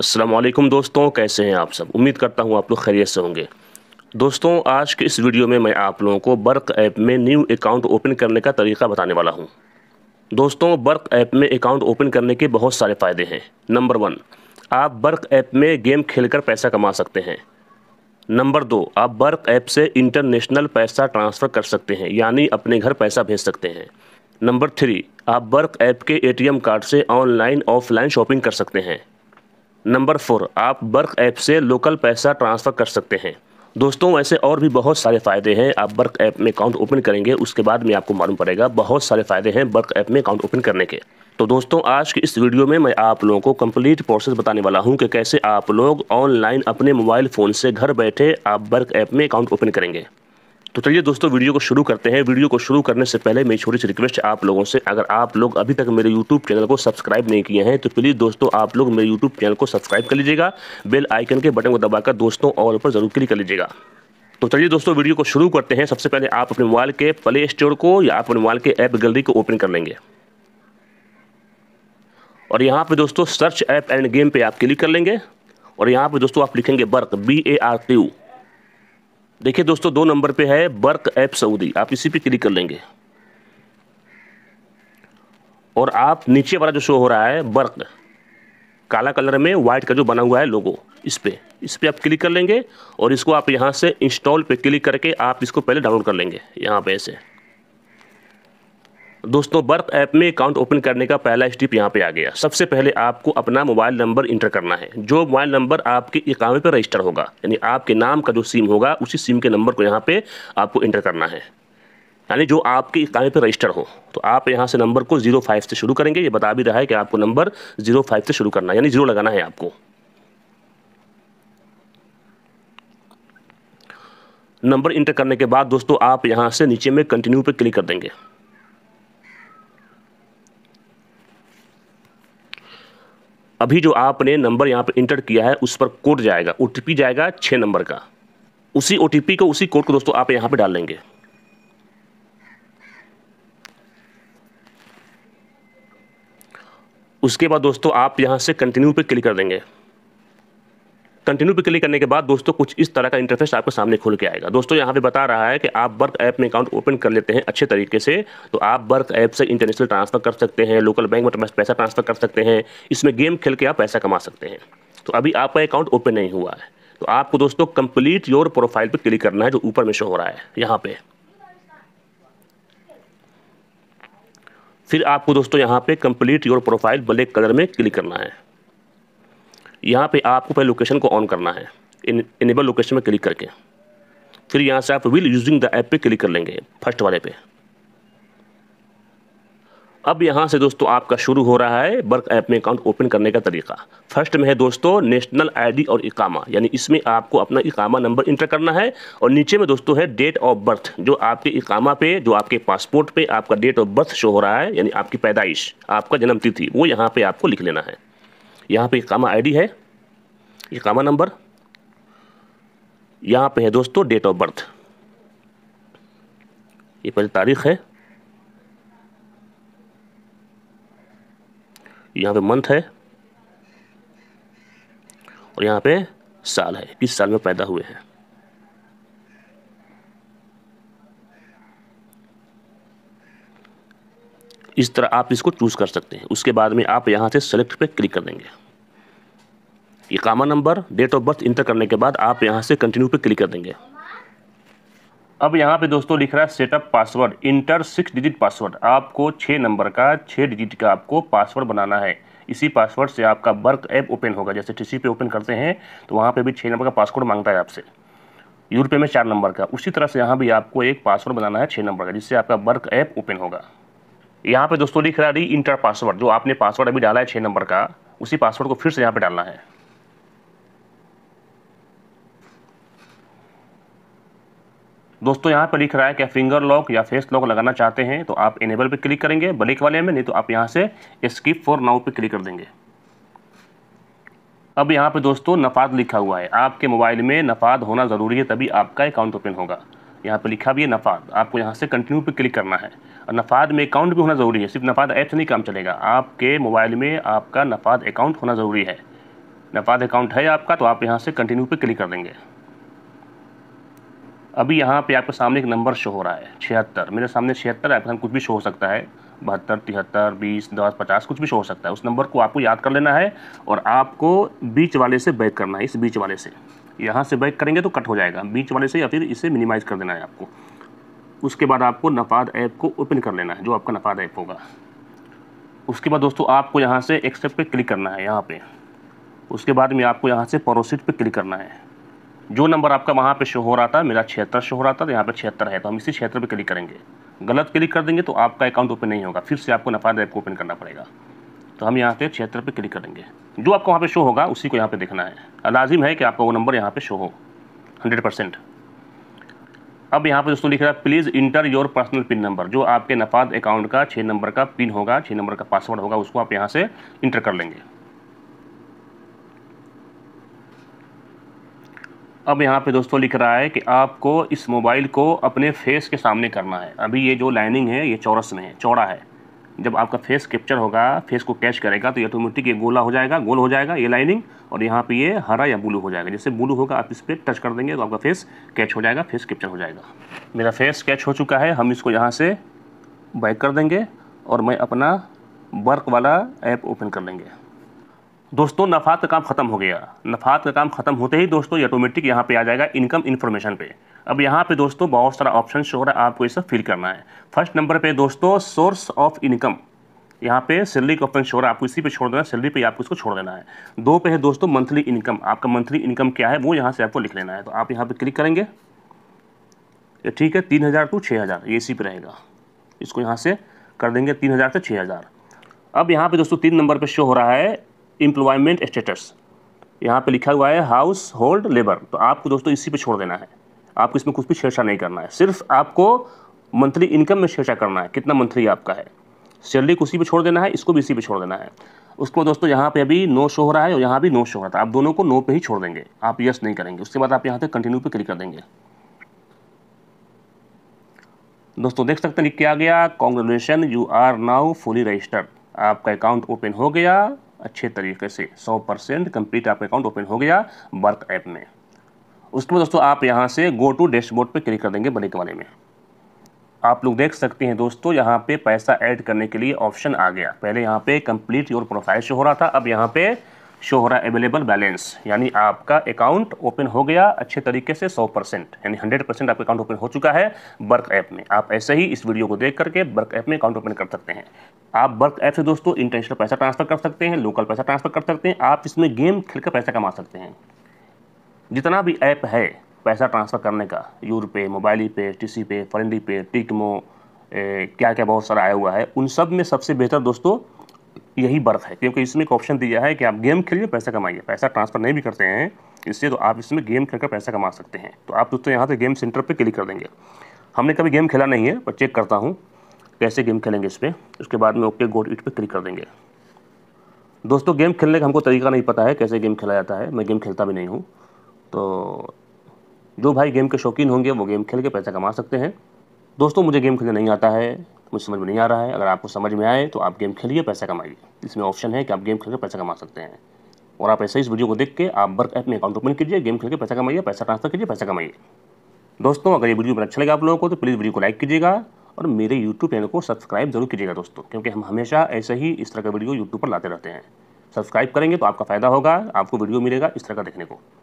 असलम दोस्तों कैसे हैं आप सब उम्मीद करता हूँ आप लोग खैरियत से होंगे दोस्तों आज के इस वीडियो में मैं आप लोगों को बर्क ऐप में न्यू अकाउंट ओपन करने का तरीका बताने वाला हूँ दोस्तों बर्क ऐप में अकाउंट ओपन करने के बहुत सारे फ़ायदे हैं नंबर वन आप बर्क ऐप में गेम कर पैसा कमा सकते हैं नंबर दो आप बर्क ऐप से इंटरनेशनल पैसा ट्रांसफ़र कर सकते हैं यानी अपने घर पैसा भेज सकते हैं नंबर थ्री आप बर्क ऐप के एटीएम कार्ड से ऑनलाइन ऑफलाइन शॉपिंग कर सकते हैं नंबर फोर आप बर्क ऐप से लोकल पैसा ट्रांसफ़र कर सकते हैं दोस्तों ऐसे और भी बहुत सारे फ़ायदे हैं आप बर्क ऐप में अकाउंट ओपन करेंगे उसके बाद में आपको मालूम पड़ेगा बहुत सारे फ़ायदे हैं बर्क ऐप में अकाउंट ओपन करने के तो दोस्तों आज की इस वीडियो में मैं आप लोगों को कंप्लीट प्रोसेस बताने वाला हूं कि कैसे आप लोग ऑनलाइन अपने मोबाइल फ़ोन से घर बैठे आप बर्क ऐप में अकाउंट ओपन करेंगे तो चलिए दोस्तों वीडियो को शुरू करते हैं वीडियो को शुरू करने से पहले मेरी छोटी सी रिक्वेस्ट आप लोगों से अगर आप लोग अभी तक मेरे यूट्यूब चैनल को सब्सक्राइब नहीं किए हैं तो प्लीज़ दोस्तों आप लोग मेरे यूट्यूब चैनल को सब्सक्राइब कर लीजिएगा बेल आइकन के बटन को दबाकर दोस्तों और ऊपर जरूर क्लिक कर लीजिएगा तो चलिए दोस्तों वीडियो को शुरू करते हैं सबसे पहले आप अपने मोबाइल के प्ले स्टोर को या अपने मोबाइल के ऐप गैलरी को ओपन कर लेंगे और यहाँ पे दोस्तों सर्च ऐप एंड गेम पे आप क्लिक कर लेंगे और यहाँ पे दोस्तों आप लिखेंगे Barq B A R T U देखिए दोस्तों दो नंबर पे है बर्क ऐप सऊदी आप इसी पे क्लिक कर लेंगे और आप नीचे वाला जो शो हो रहा है बर्क काला कलर में वाइट का जो बना हुआ है लोगो इस पर इस पर आप क्लिक कर लेंगे और इसको आप यहाँ से इंस्टॉल पे क्लिक करके आप इसको पहले डाउनलोड कर लेंगे यहाँ पे ऐसे दोस्तों बर्क ऐप में अकाउंट ओपन करने का पहला स्टेप यहाँ पे आ गया सबसे पहले आपको अपना मोबाइल नंबर इंटर करना है जो मोबाइल नंबर आपके इकामे पर रजिस्टर होगा यानी आपके नाम का जो सिम होगा उसी सिम के नंबर को यहाँ पे आपको इंटर करना है यानी जो आपके इकामे पर रजिस्टर हो तो आप यहाँ से नंबर को जीरो फाइव से शुरू करेंगे ये बता भी रहा है कि आपको नंबर जीरो फाइव से शुरू करना है यानी जीरो लगाना है आपको नंबर इंटर करने के बाद दोस्तों आप यहाँ से नीचे में कंटिन्यू पर क्लिक कर देंगे अभी जो आपने नंबर यहाँ पर इंटर किया है उस पर कोड जाएगा ओ जाएगा छः नंबर का उसी ओ को उसी कोड को दोस्तों आप यहाँ पर डाल लेंगे उसके बाद दोस्तों आप यहां से कंटिन्यू पे क्लिक कर देंगे कंटिन्यू पे क्लिक करने के बाद दोस्तों कुछ इस तरह का इंटरफेस आपके सामने खुल के आएगा दोस्तों यहाँ पे बता रहा है कि आप वर्क ऐप में अकाउंट ओपन कर लेते हैं अच्छे तरीके से तो आप वर्क ऐप से इंटरनेशनल ट्रांसफर कर सकते हैं लोकल बैंक में तो पैसा ट्रांसफर कर सकते हैं इसमें गेम खेल के आप पैसा कमा सकते हैं तो अभी आपका अकाउंट ओपन नहीं हुआ है तो आपको दोस्तों कंप्लीट योर प्रोफाइल पर क्लिक करना है जो ऊपर में शो हो रहा है यहाँ पे फिर आपको दोस्तों यहाँ पे complete your profile black colour में क्लिक करना है यहाँ पे आपको पहले लोकेशन को ऑन करना है इन इनेबल लोकेशन में क्लिक करके फिर यहाँ से आप विल यूजिंग द ऐप पे क्लिक कर लेंगे फर्स्ट वाले पे अब यहाँ से दोस्तों आपका शुरू हो रहा है वर्क ऐप में अकाउंट ओपन करने का तरीका फर्स्ट में है दोस्तों नेशनल आईडी और इकामा यानी इसमें आपको अपना इकामा नंबर इंटर करना है और नीचे में दोस्तों है डेट ऑफ बर्थ जो आपके इकामा पे जो आपके पासपोर्ट पे आपका डेट ऑफ बर्थ शो हो रहा है यानी आपकी पैदाइश आपका जन्मतिथि वो यहाँ पर आपको लिख लेना है यहाँ पे कामा आईडी है इकामा कामा नंबर यहाँ पे है दोस्तों डेट ऑफ बर्थ ये पहले तारीख है यहाँ पे मंथ है और यहाँ पे साल है किस साल में पैदा हुए हैं इस तरह आप इसको चूज़ कर सकते हैं उसके बाद में आप यहाँ से सेलेक्ट पे क्लिक कर देंगे इकामा number date of birth enter करने के बाद आप यहाँ से कंटिन्यू पर क्लिक कर देंगे अब यहाँ पे दोस्तों लिख रहा है setup password enter six digit password आपको छः नंबर का छः डिजिट का आपको पासवर्ड बनाना है इसी पासवर्ड से आपका वर्क ऐप ओपन होगा जैसे टी पे ओपन करते हैं तो वहाँ पे भी छः नंबर का पासवर्ड मांगता है आपसे यूरोपे में चार नंबर का उसी तरह से यहाँ भी आपको एक पासवर्ड बनाना है छः नंबर का जिससे आपका वर्क ऐप ओपन होगा यहाँ पर दोस्तों लिख रहा है री इंटर पासवर्ड जो आपने पासवर्ड अभी डाला है छः नंबर का उसी पासवर्ड को फिर से यहाँ पर डालना है दोस्तों यहाँ पर लिख रहा है कि फिंगर लॉक या फेस लॉक लगाना चाहते हैं तो आप इनेबल पर क्लिक करेंगे ब्लिक वाले में नहीं तो आप यहाँ से स्किप फॉर नाउ पर क्लिक कर देंगे अब यहाँ पे दोस्तों नफाद लिखा हुआ है आपके मोबाइल में नफाद होना ज़रूरी है तभी आपका अकाउंट ओपन होगा यहाँ पे लिखा भी है नफाद आपको यहाँ से कंटिन्यू पे क्लिक करना है और नफाद में अकाउंट भी होना ज़रूरी है सिर्फ नफाद ऐप से नहीं काम चलेगा आपके मोबाइल में आपका नफाद अकाउंट होना ज़रूरी है नफाद अकाउंट है आपका तो आप यहाँ से कंटिन्यू पर क्लिक कर देंगे अभी यहाँ पे आपके सामने एक नंबर शो हो रहा है छिहत्तर मेरे सामने छिहत्तर आपके सामने कुछ भी शो हो सकता है बहत्तर तिहत्तर बीस दस पचास कुछ भी शो हो सकता है उस नंबर को आपको याद कर लेना है और आपको बीच वाले से बैक करना है इस बीच वाले से यहाँ से बैक करेंगे तो कट हो जाएगा बीच वाले से या फिर इसे मिनिमाइज़ कर देना है आपको उसके बाद आपको नफाद ऐप को ओपन कर लेना है जो आपका नफाद ऐप होगा उसके बाद दोस्तों आपको यहाँ से एक्सेप्ट पे क्लिक करना है यहाँ पे उसके बाद में आपको यहाँ से परोसिट पे क्लिक करना है जो नंबर आपका वहाँ पे शो हो रहा था मेरा छिहत्तर शो हो रहा था तो यहाँ पे छिहत्तर है तो हम इसी छिहत्तर पे क्लिक करेंगे गलत क्लिक कर देंगे तो आपका अकाउंट ओपन नहीं होगा फिर से आपको नफाद ऐप को ओपन करना पड़ेगा तो हम यहाँ पे छिहत्तर पे क्लिक करेंगे जो आपको वहाँ पे शो होगा उसी को यहाँ पे देखना है लाजिम है कि आपका वो नंबर यहाँ पे शो हो हंड्रेड परसेंट अब यहाँ पर दोस्तों लिख रहा है please enter your personal pin number जो आपके नफाद अकाउंट का छः नंबर का पिन होगा छः नंबर का पासवर्ड होगा उसको आप यहाँ से इंटर कर लेंगे अब यहाँ पे दोस्तों लिख रहा है कि आपको इस मोबाइल को अपने फेस के सामने करना है अभी ये जो लाइनिंग है ये चौरस में है चौड़ा है जब आपका फेस कैप्चर होगा फेस को कैच करेगा तो ये ऑटोमेटिक ये गोला हो जाएगा गोल हो जाएगा ये लाइनिंग और यहाँ पे ये हरा या ब्लू हो जाएगा जैसे ब्लू होगा आप इस पर टच कर देंगे तो आपका फेस कैच हो जाएगा फेस कैप्चर हो जाएगा मेरा फेस कैच हो चुका है हम इसको यहाँ से बैक कर देंगे और मैं अपना वर्क वाला ऐप ओपन कर लेंगे दोस्तों नफात का काम खत्म हो गया नफात का काम खत्म होते ही दोस्तों ये ऑटोमेटिक यहाँ पे आ जाएगा इनकम इन्फॉर्मेशन पे अब यहाँ पे दोस्तों बहुत सारा ऑप्शन शो हो रहा है आपको इसे फिल करना है फर्स्ट नंबर पे दोस्तों सोर्स ऑफ इनकम यहाँ पे सैलरी का ऑप्शन शो रहा है आपको इसी पे छोड़ देना है सैलरी पे आपको इसको छोड़ देना है दो पे है दोस्तों मंथली इनकम आपका मंथली इनकम क्या है वो यहाँ से आपको लिख लेना है तो आप यहाँ पर क्लिक करेंगे ठीक है तीन हज़ार टू छः हज़ार ये इसी पर रहेगा इसको यहाँ से कर देंगे तीन हज़ार से छः हज़ार अब यहाँ पे दोस्तों तीन नंबर पे शो हो रहा है एम्प्लॉयमेंट स्टेटस यहाँ पे लिखा हुआ है हाउस होल्ड लेबर तो आपको दोस्तों इसी पे छोड़ देना है आपको इसमें कुछ भी छेड़छा नहीं करना है सिर्फ आपको मंथली इनकम में छेड़छा करना है कितना मंथली आपका है सैलरी को उसी पर छोड़ देना है इसको भी इसी पर छोड़ देना है उसको दोस्तों यहाँ पे अभी नो शो हो रहा है और यहाँ भी नो शो हो रहा था तो आप दोनों को नो पे ही छोड़ देंगे आप यस नहीं करेंगे उसके बाद आप यहाँ पे कंटिन्यू पे क्लिक कर देंगे दोस्तों देख सकते हैं लिख के आ गया congratulation you are now fully registered आपका अकाउंट ओपन हो गया अच्छे तरीके से 100 परसेंट कंप्लीट आपका अकाउंट ओपन हो गया वर्क ऐप में उसके बाद दोस्तों आप यहाँ से गो टू डैशबोर्ड पर क्लिक कर देंगे ब्रेक वाले में आप लोग देख सकते हैं दोस्तों यहाँ पे पैसा ऐड करने के लिए ऑप्शन आ गया पहले यहाँ पे कंप्लीट योर प्रोफाइल शो हो रहा था अब यहाँ पे शो हो रहा है अवेलेबल बैलेंस यानी आपका अकाउंट ओपन हो गया अच्छे तरीके से 100 परसेंट यानी 100 परसेंट आपका अकाउंट ओपन हो चुका है बर्क ऐप में आप ऐसे ही इस वीडियो को देख करके बर्क ऐप में अकाउंट ओपन कर सकते हैं आप बर्क ऐप से दोस्तों इंटरनेशनल पैसा ट्रांसफर कर सकते हैं लोकल पैसा ट्रांसफर कर सकते हैं आप इसमें गेम खेल पैसा कमा सकते हैं जितना भी ऐप है पैसा ट्रांसफ़र करने का यूर पे मोबाइल पे टी सी पे फरेंडी पे टिकमो क्या क्या बहुत सारा आया हुआ है उन सब में सबसे बेहतर दोस्तों यही बर्थ है क्योंकि इसमें एक ऑप्शन दिया है कि आप गेम खेलिए पैसा कमाइए पैसा ट्रांसफ़र नहीं भी करते हैं इससे तो आप इसमें गेम खेल कर पैसा कमा सकते हैं तो आप दोस्तों यहाँ से गेम सेंटर पर क्लिक कर देंगे हमने कभी गेम खेला नहीं है पर चेक करता हूँ कैसे गेम खेलेंगे इस पर उसके बाद में ओके गोट इट पर क्लिक कर देंगे दोस्तों गेम खेलने का हमको तरीका नहीं पता है कैसे गेम खेला जाता है मैं गेम खेलता भी नहीं हूँ तो जो भाई गेम के शौकीन होंगे वो गेम खेल के पैसा कमा सकते हैं दोस्तों मुझे गेम खेलना नहीं आता है मुझे समझ में नहीं आ रहा है अगर आपको समझ में आए तो आप गेम खेलिए पैसा कमाइए इसमें ऑप्शन है कि आप गेम खेल पैसा कमा सकते हैं और आप ऐसे इस वीडियो को देख के आप बर्क ऐप में अकाउंट ओपन कीजिए गेम खेल के पैसा कमाइए पैसा ट्रांसफर कीजिए पैसा कमाइए दोस्तों अगर ये वीडियो मेरा अच्छा लगे आप लोगों को तो प्लीज़ वीडियो को लाइक कीजिएगा और मेरे यूट्यूब चैनल को सब्सक्राइब जरूर कीजिएगा दोस्तों क्योंकि हम हमेशा ऐसे ही इस तरह का वीडियो यूट्यूब पर लाते रहते हैं सब्सक्राइब करेंगे तो आपका फ़ायदा होगा आपको वीडियो मिलेगा इस तरह का देखने को